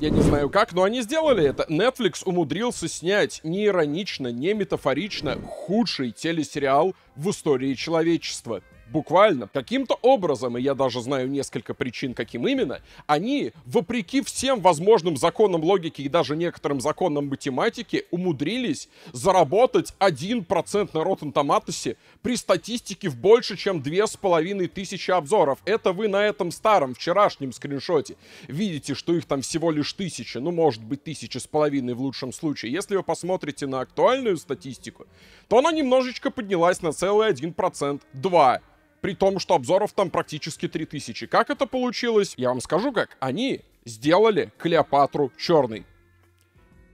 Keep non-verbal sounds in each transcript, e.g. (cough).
я не знаю как, но они сделали это. Netflix умудрился снять не иронично, не метафорично худший телесериал в истории человечества буквально, каким-то образом, и я даже знаю несколько причин, каким именно, они, вопреки всем возможным законам логики и даже некоторым законам математики, умудрились заработать 1% на Rotten Tomatoes при статистике в больше, чем 2500 обзоров. Это вы на этом старом, вчерашнем скриншоте. Видите, что их там всего лишь тысяча, ну, может быть, тысяча с половиной в лучшем случае. Если вы посмотрите на актуальную статистику, то она немножечко поднялась на целый 1%, 2 при том, что обзоров там практически 3000. Как это получилось? Я вам скажу как. Они сделали Клеопатру черной.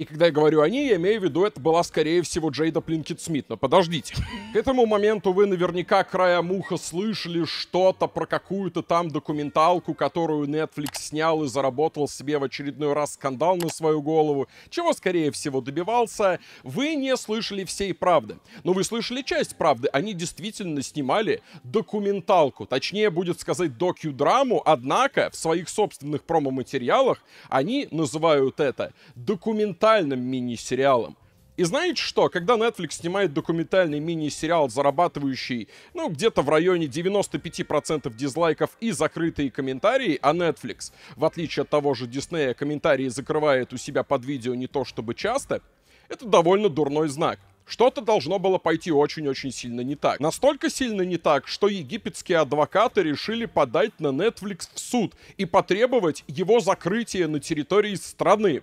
И когда я говорю «они», я имею в виду, это была, скорее всего, Джейда Плинкет Смит. Но подождите. К этому моменту вы наверняка края муха слышали что-то про какую-то там документалку, которую Netflix снял и заработал себе в очередной раз скандал на свою голову, чего, скорее всего, добивался. Вы не слышали всей правды. Но вы слышали часть правды. Они действительно снимали документалку. Точнее, будет сказать, докюдраму. Однако, в своих собственных промо-материалах они называют это документальной документальным мини-сериалом. И знаете что, когда Netflix снимает документальный мини-сериал, зарабатывающий, ну, где-то в районе 95% дизлайков и закрытые комментарии, а Netflix, в отличие от того же Disney, комментарии закрывает у себя под видео не то чтобы часто, это довольно дурной знак. Что-то должно было пойти очень-очень сильно не так. Настолько сильно не так, что египетские адвокаты решили подать на Netflix в суд и потребовать его закрытия на территории страны.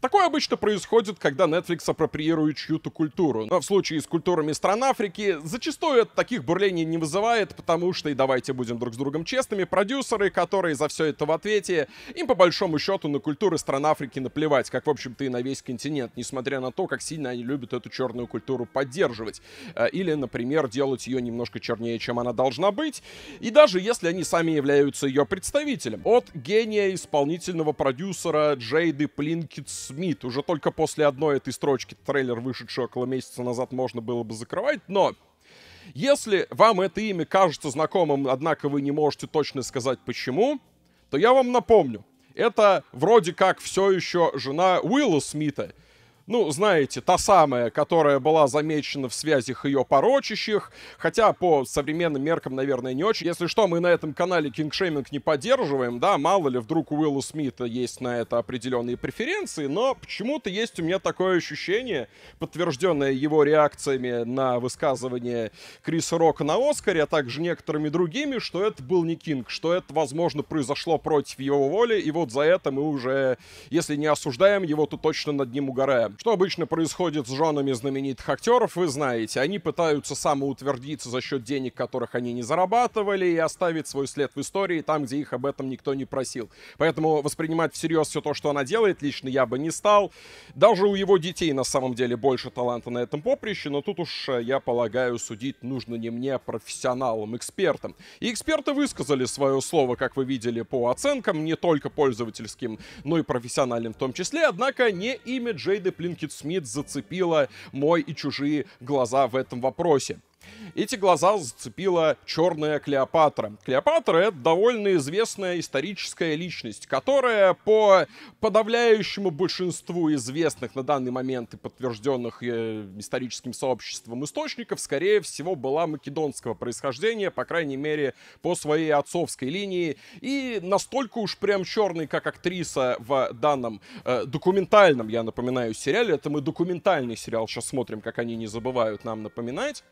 Такое обычно происходит, когда Netflix апроприирует чью-то культуру. Но в случае с культурами стран Африки зачастую это таких бурлений не вызывает, потому что, и давайте будем друг с другом честными, продюсеры, которые за все это в ответе, им по большому счету на культуры стран Африки наплевать, как, в общем-то, и на весь континент, несмотря на то, как сильно они любят эту черную культуру поддерживать. Э, или, например, делать ее немножко чернее, чем она должна быть. И даже если они сами являются ее представителем. От гения исполнительного продюсера Джейды Плинкетс Смит. Уже только после одной этой строчки трейлер, вышедший около месяца назад, можно было бы закрывать, но... Если вам это имя кажется знакомым, однако вы не можете точно сказать почему, то я вам напомню. Это вроде как все еще жена Уилла Смита — ну, знаете, та самая, которая была замечена в связях ее порочащих, хотя по современным меркам, наверное, не очень. Если что, мы на этом канале кингшейминг не поддерживаем, да, мало ли, вдруг у Уилла Смита есть на это определенные преференции, но почему-то есть у меня такое ощущение, подтвержденное его реакциями на высказывание Криса Рока на Оскаре, а также некоторыми другими, что это был не Кинг, что это, возможно, произошло против его воли, и вот за это мы уже, если не осуждаем его, то точно над ним угораем. Что обычно происходит с женами знаменитых актеров, вы знаете. Они пытаются самоутвердиться за счет денег, которых они не зарабатывали, и оставить свой след в истории там, где их об этом никто не просил. Поэтому воспринимать всерьез все то, что она делает, лично я бы не стал. Даже у его детей на самом деле больше таланта на этом поприще, но тут уж, э, я полагаю, судить нужно не мне, а профессионалам, экспертам. И эксперты высказали свое слово, как вы видели, по оценкам, не только пользовательским, но и профессиональным в том числе. Однако не имя Джейды Плин Уинкет Смит зацепила мой и чужие глаза в этом вопросе. Эти глаза зацепила черная Клеопатра. Клеопатра — это довольно известная историческая личность, которая по подавляющему большинству известных на данный момент и подтвержденных э, историческим сообществом источников, скорее всего, была македонского происхождения, по крайней мере, по своей отцовской линии. И настолько уж прям черный, как актриса в данном э, документальном, я напоминаю, сериале, это мы документальный сериал сейчас смотрим, как они не забывают нам напоминать,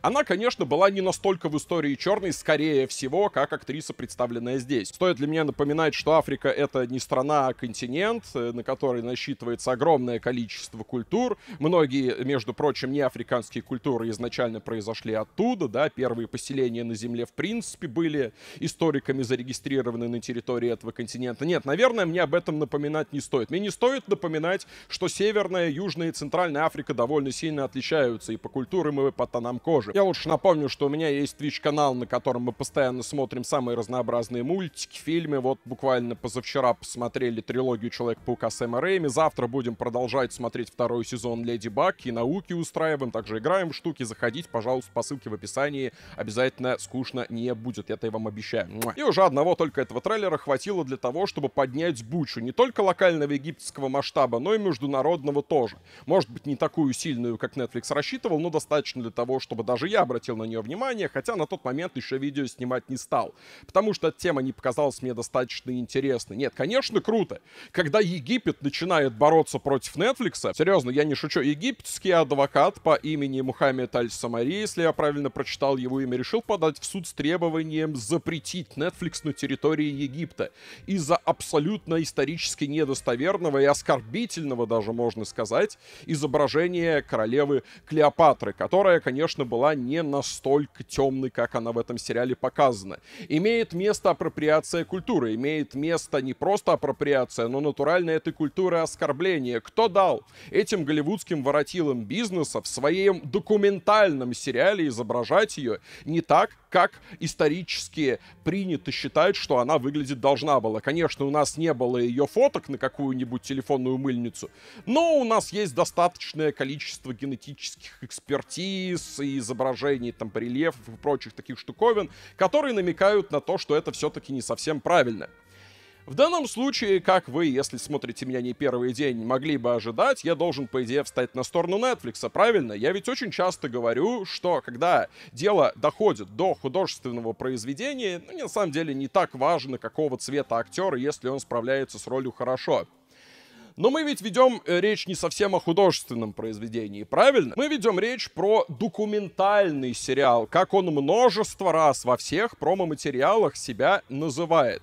она, конечно, была не настолько в истории черной, скорее всего, как актриса, представленная здесь. Стоит для меня напоминать, что Африка — это не страна, а континент, э, на который насчитывается огромное количество культур. Многие, между прочим, не африканские культуры изначально произошли оттуда, да, первые поселения на Земле, в принципе, были историками зарегистрированы на территории этого континента. Нет, наверное, мне об этом напоминать не стоит. Мне не стоит напоминать, что Северная, Южная и Центральная Африка довольно сильно отличаются и по культурам, и по тонам кожи тоже. Я лучше напомню, что у меня есть Twitch-канал, на котором мы постоянно смотрим самые разнообразные мультики, фильмы. Вот буквально позавчера посмотрели трилогию Человек-паука с Эмма Рэйми. Завтра будем продолжать смотреть второй сезон Леди Баг и науки устраиваем. Также играем в штуки. Заходите, пожалуйста, по ссылке в описании. Обязательно скучно не будет, это я вам обещаю. И уже одного только этого трейлера хватило для того, чтобы поднять бучу. Не только локального египетского масштаба, но и международного тоже. Может быть, не такую сильную, как Netflix рассчитывал, но достаточно для того, чтобы даже я обратил на нее внимание, хотя на тот момент еще видео снимать не стал. Потому что тема не показалась мне достаточно интересной. Нет, конечно, круто. Когда Египет начинает бороться против Netflix, серьезно, я не шучу, египетский адвокат по имени Мухаммед Аль-Самари, если я правильно прочитал его имя, решил подать в суд с требованием запретить Netflix на территории Египта из-за абсолютно исторически недостоверного и оскорбительного даже, можно сказать, изображения королевы Клеопатры, которая, конечно, была была не настолько темной, как она в этом сериале показана. Имеет место апроприация культуры, имеет место не просто апроприация, но натурально этой культуры оскорбление. Кто дал этим голливудским воротилам бизнеса в своем документальном сериале изображать ее не так, как исторически принято считать, что она выглядит должна была. Конечно, у нас не было ее фоток на какую-нибудь телефонную мыльницу, но у нас есть достаточное количество генетических экспертиз и изображений, там, барельефов и прочих таких штуковин, которые намекают на то, что это все-таки не совсем правильно. В данном случае, как вы, если смотрите меня не первый день, могли бы ожидать, я должен, по идее, встать на сторону Netflix, правильно? Я ведь очень часто говорю, что когда дело доходит до художественного произведения, ну, на самом деле не так важно, какого цвета актер, если он справляется с ролью хорошо. Но мы ведь ведем э, речь не совсем о художественном произведении, правильно? Мы ведем речь про документальный сериал, как он множество раз во всех промо-материалах себя называет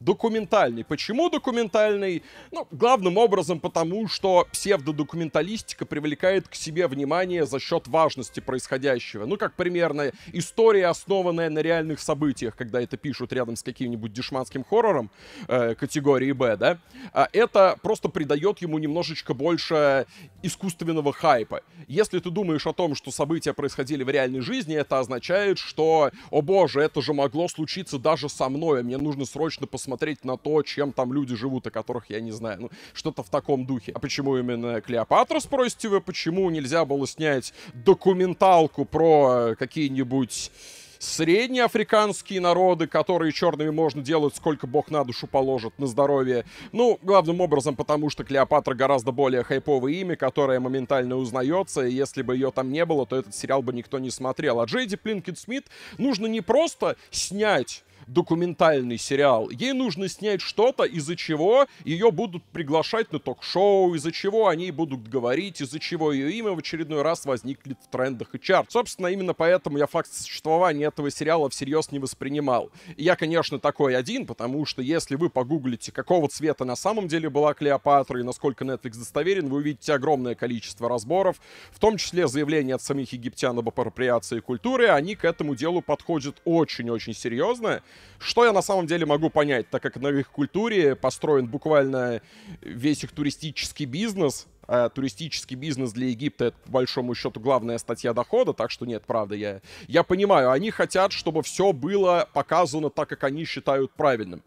документальный. Почему документальный? Ну, главным образом потому, что псевдодокументалистика привлекает к себе внимание за счет важности происходящего. Ну, как примерно история, основанная на реальных событиях, когда это пишут рядом с каким-нибудь дешманским хоррором э, категории Б, да? А это просто придает ему немножечко больше искусственного хайпа. Если ты думаешь о том, что события происходили в реальной жизни, это означает, что, о боже, это же могло случиться даже со мной, а мне нужно срочно посмотреть смотреть на то, чем там люди живут, о которых я не знаю. Ну, что-то в таком духе. А почему именно Клеопатра, спросите вы? Почему нельзя было снять документалку про э, какие-нибудь среднеафриканские народы, которые черными можно делать, сколько бог на душу положит, на здоровье. Ну, главным образом, потому что Клеопатра гораздо более хайповое имя, которое моментально узнается, и если бы ее там не было, то этот сериал бы никто не смотрел. А Джейди Плинкет Смит нужно не просто снять документальный сериал. Ей нужно снять что-то, из-за чего ее будут приглашать на ток-шоу, из-за чего они будут говорить, из-за чего ее имя в очередной раз возникнет в трендах и чарт. Собственно, именно поэтому я факт существования этого сериала всерьез не воспринимал. я, конечно, такой один, потому что если вы погуглите, какого цвета на самом деле была Клеопатра и насколько Netflix достоверен, вы увидите огромное количество разборов, в том числе заявления от самих египтян об апроприации культуры. Они к этому делу подходят очень-очень серьезно. Что я на самом деле могу понять, так как на их культуре построен буквально весь их туристический бизнес, а туристический бизнес для Египта это, по большому счету, главная статья дохода, так что нет, правда, я, я понимаю, они хотят, чтобы все было показано так, как они считают правильным.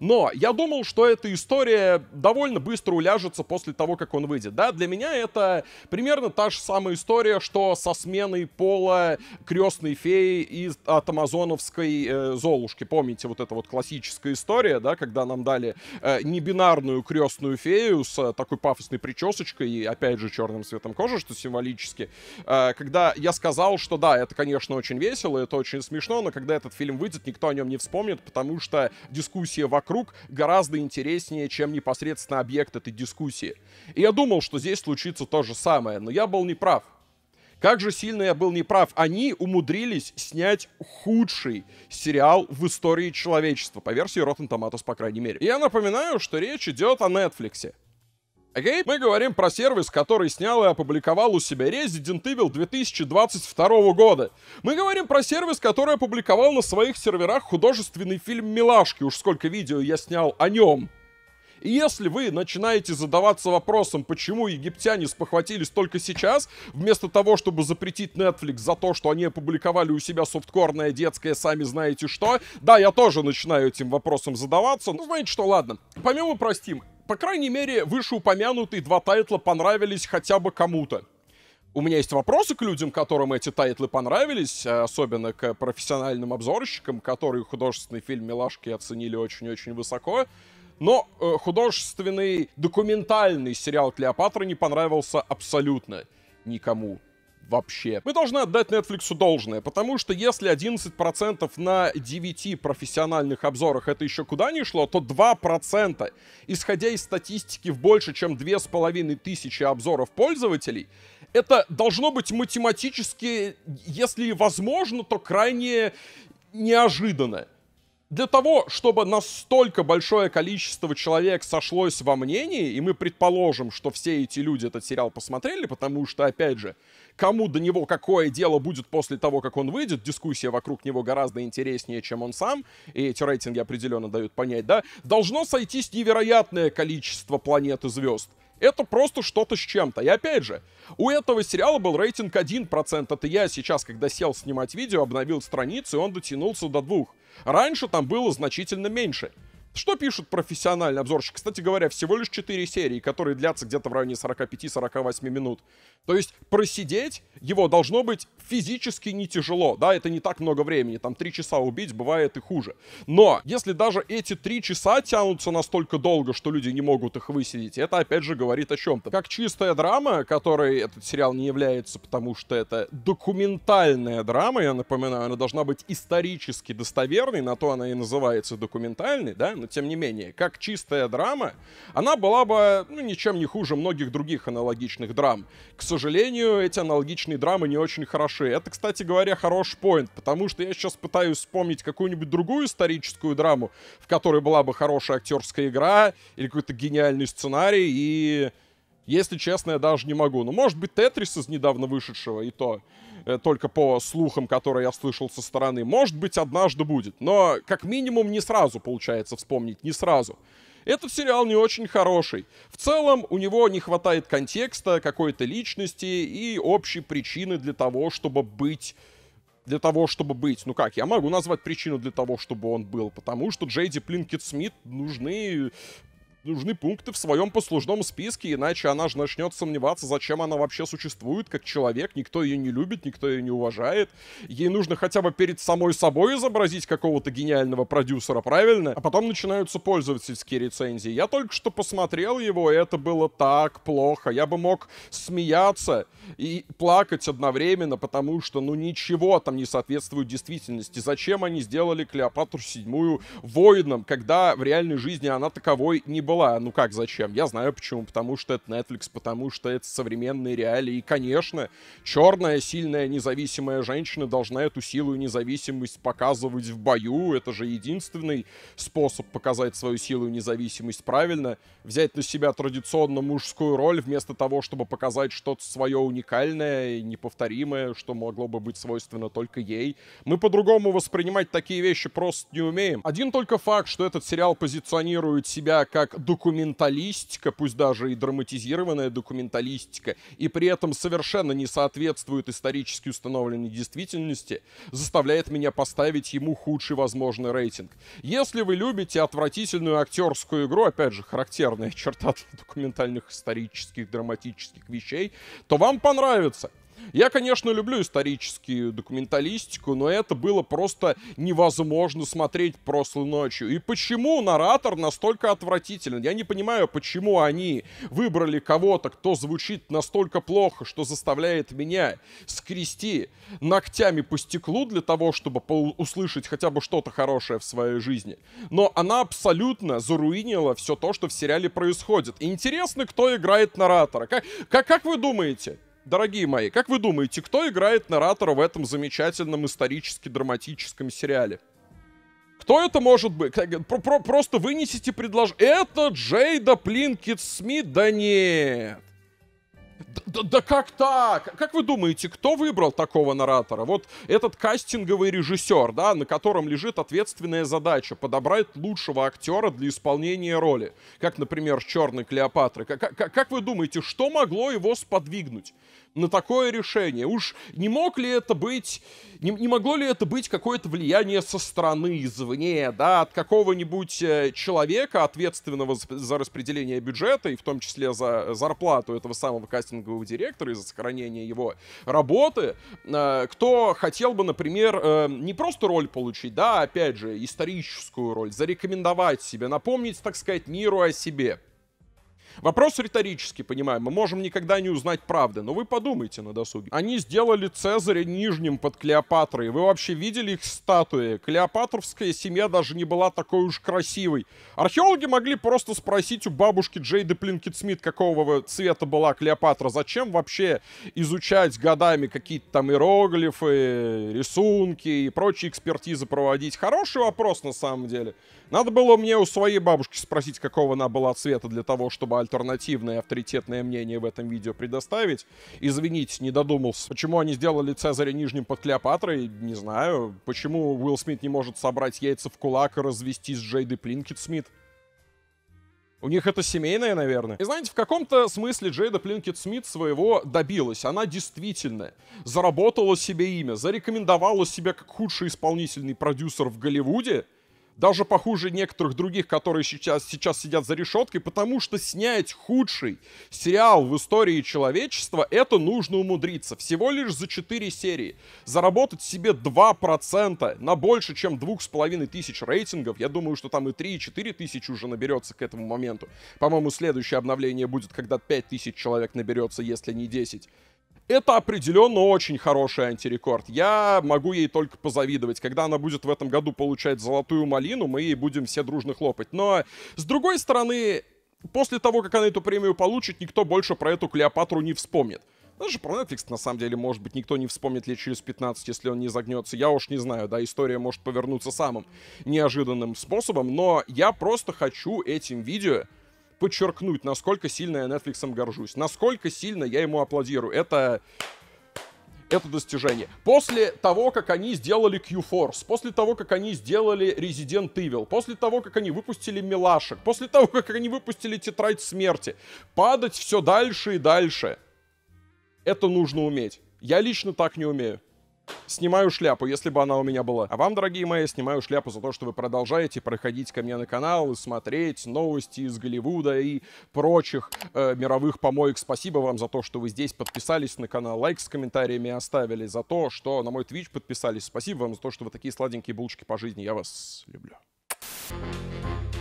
Но я думал, что эта история довольно быстро уляжется после того, как он выйдет. Да, для меня это примерно та же самая история, что со сменой пола крестной феи из от амазоновской э, Золушки. Помните вот эта вот классическая история, да, когда нам дали э, небинарную крестную фею с э, такой пафосной причесочкой и, опять же, черным цветом кожи, что символически. Э, когда я сказал, что да, это, конечно, очень весело, это очень смешно, но когда этот фильм выйдет, никто о нем не вспомнит, потому что дискуссия вокруг вокруг гораздо интереснее, чем непосредственно объект этой дискуссии. И я думал, что здесь случится то же самое, но я был неправ. Как же сильно я был неправ. Они умудрились снять худший сериал в истории человечества, по версии Rotten Tomatoes, по крайней мере. И я напоминаю, что речь идет о Netflix. Окей? Okay? Мы говорим про сервис, который снял и опубликовал у себя Resident Evil 2022 года. Мы говорим про сервис, который опубликовал на своих серверах художественный фильм «Милашки». Уж сколько видео я снял о нем. И если вы начинаете задаваться вопросом, почему египтяне спохватились только сейчас, вместо того, чтобы запретить Netflix за то, что они опубликовали у себя софткорное детское «Сами знаете что», да, я тоже начинаю этим вопросом задаваться. Ну, знаете что, ладно. Помимо простим по крайней мере, вышеупомянутые два тайтла понравились хотя бы кому-то. У меня есть вопросы к людям, которым эти тайтлы понравились, э, особенно к профессиональным обзорщикам, которые художественный фильм «Милашки» оценили очень-очень высоко. Но э, художественный документальный сериал «Клеопатра» не понравился абсолютно никому вообще. Мы должны отдать Netflix должное, потому что если 11% на 9 профессиональных обзорах это еще куда не шло, то 2%, исходя из статистики в больше, чем 2500 обзоров пользователей, это должно быть математически, если возможно, то крайне неожиданно для того, чтобы настолько большое количество человек сошлось во мнении, и мы предположим, что все эти люди этот сериал посмотрели, потому что, опять же, кому до него какое дело будет после того, как он выйдет, дискуссия вокруг него гораздо интереснее, чем он сам, и эти рейтинги определенно дают понять, да, должно сойтись невероятное количество планет и звезд. Это просто что-то с чем-то. И опять же, у этого сериала был рейтинг 1%. Это я сейчас, когда сел снимать видео, обновил страницу, и он дотянулся до двух. Раньше там было значительно меньше. Что пишут профессиональные обзорщики? Кстати говоря, всего лишь 4 серии, которые длятся где-то в районе 45-48 минут. То есть просидеть его должно быть физически не тяжело. Да, это не так много времени, там 3 часа убить бывает и хуже. Но если даже эти 3 часа тянутся настолько долго, что люди не могут их высидеть, это опять же говорит о чем-то. Как чистая драма, которой этот сериал не является, потому что это документальная драма, я напоминаю, она должна быть исторически достоверной, на то она и называется документальной, да, но тем не менее, как чистая драма, она была бы ну, ничем не хуже многих других аналогичных драм. К сожалению, эти аналогичные драмы не очень хороши. Это, кстати говоря, хороший поинт, потому что я сейчас пытаюсь вспомнить какую-нибудь другую историческую драму, в которой была бы хорошая актерская игра или какой-то гениальный сценарий, и... Если честно, я даже не могу. но ну, может быть, Тетрис из недавно вышедшего, и то. Э, только по слухам, которые я слышал со стороны. Может быть, однажды будет, но как минимум не сразу получается вспомнить, не сразу. Этот сериал не очень хороший. В целом у него не хватает контекста, какой-то личности и общей причины для того, чтобы быть для того, чтобы быть. Ну как, я могу назвать причину для того, чтобы он был, потому что Джейди Плинкет Смит нужны нужны пункты в своем послужном списке, иначе она же начнет сомневаться, зачем она вообще существует как человек, никто ее не любит, никто ее не уважает. Ей нужно хотя бы перед самой собой изобразить какого-то гениального продюсера, правильно? А потом начинаются пользовательские рецензии. Я только что посмотрел его, и это было так плохо. Я бы мог смеяться и плакать одновременно, потому что, ну, ничего там не соответствует действительности. Зачем они сделали Клеопатру седьмую воином, когда в реальной жизни она таковой не была? была. Ну как, зачем? Я знаю почему. Потому что это Netflix, потому что это современные реалии. И, конечно, черная, сильная, независимая женщина должна эту силу и независимость показывать в бою. Это же единственный способ показать свою силу и независимость правильно. Взять на себя традиционно мужскую роль вместо того, чтобы показать что-то свое уникальное и неповторимое, что могло бы быть свойственно только ей. Мы по-другому воспринимать такие вещи просто не умеем. Один только факт, что этот сериал позиционирует себя как документалистика, пусть даже и драматизированная документалистика, и при этом совершенно не соответствует исторически установленной действительности, заставляет меня поставить ему худший возможный рейтинг. Если вы любите отвратительную актерскую игру, опять же, характерная (laughs) черта документальных исторических драматических вещей, то вам понравится — я, конечно, люблю историческую документалистику, но это было просто невозможно смотреть прошлой ночью. И почему наратор настолько отвратителен? Я не понимаю, почему они выбрали кого-то, кто звучит настолько плохо, что заставляет меня скрести ногтями по стеклу для того, чтобы услышать хотя бы что-то хорошее в своей жизни. Но она абсолютно заруинила все то, что в сериале происходит. интересно, кто играет наратора. Как, как, как вы думаете? Дорогие мои, как вы думаете, кто играет наратора в этом замечательном исторически драматическом сериале? Кто это может быть? Про -про Просто вынесите предложение. Это Джейда Плинкет Смит? Да нет. Да, да как так? Как вы думаете, кто выбрал такого наратора? Вот этот кастинговый режиссер, да, на котором лежит ответственная задача подобрать лучшего актера для исполнения роли. Как, например, с «Черной Клеопатры». Как, как, как вы думаете, что могло его сподвигнуть? на такое решение. Уж не мог ли это быть, не, не могло ли это быть какое-то влияние со стороны, извне, да, от какого-нибудь э, человека, ответственного за распределение бюджета, и в том числе за зарплату этого самого кастингового директора и за сохранение его работы, э, кто хотел бы, например, э, не просто роль получить, да, а опять же, историческую роль, зарекомендовать себе, напомнить, так сказать, миру о себе. Вопрос риторический, понимаем мы можем никогда не узнать правды, но вы подумайте на досуге. Они сделали Цезаря нижним под Клеопатрой. Вы вообще видели их статуи? Клеопатровская семья даже не была такой уж красивой. Археологи могли просто спросить у бабушки Джейды Плинкетсмит, какого цвета была Клеопатра. Зачем вообще изучать годами какие-то там иероглифы, рисунки и прочие экспертизы проводить? Хороший вопрос на самом деле. Надо было мне у своей бабушки спросить, какого она была цвета для того, чтобы альтернативное авторитетное мнение в этом видео предоставить. Извините, не додумался. Почему они сделали Цезаря нижним под Клеопатрой, не знаю. Почему Уилл Смит не может собрать яйца в кулак и развестись с Джейдой Плинкет Смит? У них это семейное, наверное. И знаете, в каком-то смысле Джейда Плинкет Смит своего добилась. Она действительно заработала себе имя, зарекомендовала себя как худший исполнительный продюсер в Голливуде, даже похуже некоторых других, которые сейчас, сейчас сидят за решеткой, потому что снять худший сериал в истории человечества, это нужно умудриться. Всего лишь за 4 серии. Заработать себе 2% на больше, чем 2,5 тысяч рейтингов. Я думаю, что там и 3, и 4 тысячи уже наберется к этому моменту. По-моему, следующее обновление будет, когда 5 тысяч человек наберется, если не 10. Это определенно очень хороший антирекорд. Я могу ей только позавидовать. Когда она будет в этом году получать золотую малину, мы ей будем все дружно хлопать. Но, с другой стороны, после того, как она эту премию получит, никто больше про эту Клеопатру не вспомнит. Даже про Netflix, на самом деле, может быть, никто не вспомнит лет через 15, если он не загнется. Я уж не знаю, да, история может повернуться самым неожиданным способом, но я просто хочу этим видео подчеркнуть, насколько сильно я Netflix горжусь, насколько сильно я ему аплодирую. Это это достижение. После того, как они сделали Q-Force, после того, как они сделали Resident Evil, после того, как они выпустили Милашек, после того, как они выпустили Тетрадь Смерти, падать все дальше и дальше. Это нужно уметь. Я лично так не умею снимаю шляпу, если бы она у меня была. А вам, дорогие мои, снимаю шляпу за то, что вы продолжаете проходить ко мне на канал и смотреть новости из Голливуда и прочих э, мировых помоек. Спасибо вам за то, что вы здесь подписались на канал, лайк с комментариями оставили, за то, что на мой твич подписались. Спасибо вам за то, что вы такие сладенькие булочки по жизни. Я вас люблю. Thank you